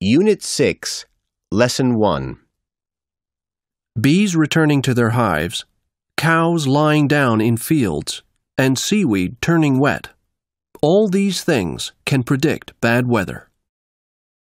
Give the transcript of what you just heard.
Unit 6, Lesson 1 Bees returning to their hives, cows lying down in fields, and seaweed turning wet. All these things can predict bad weather.